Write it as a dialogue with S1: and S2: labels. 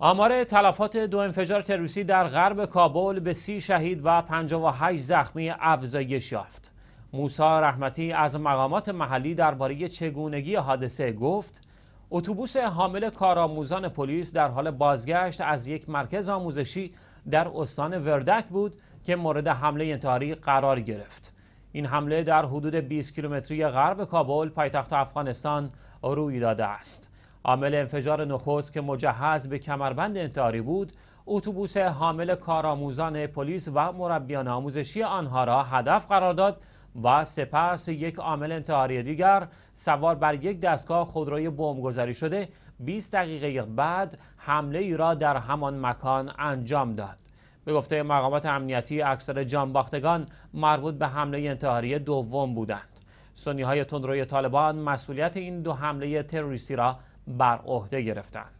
S1: آمار تلفات دو انفجار تروریستی در غرب کابل به سی شهید و 58 زخمی افزایش یافت. موسی رحمتی از مقامات محلی درباره چگونگی حادثه گفت اتوبوس حامل کارآموزان پلیس در حال بازگشت از یک مرکز آموزشی در استان وردک بود که مورد حمله انتحاری قرار گرفت. این حمله در حدود 20 کیلومتری غرب کابل پایتخت افغانستان روی داده است. عامل انفجار نخست که مجهز به کمربند انتحاری بود اتوبوس حامل کارآموزان پلیس و مربیان آموزشی آنها را هدف قرار داد و سپس یک عامل انتحاری دیگر سوار بر یک دستگاه خودروی بمبگذاری شده 20 دقیقه بعد حمله ای را در همان مکان انجام داد به گفته مقامات امنیتی اکثر جانباختگان مربوط به حمله انتحاری دوم بودند سنی های تندروی طالبان مسئولیت این دو حمله تروریستی را بر عهده گرفتند.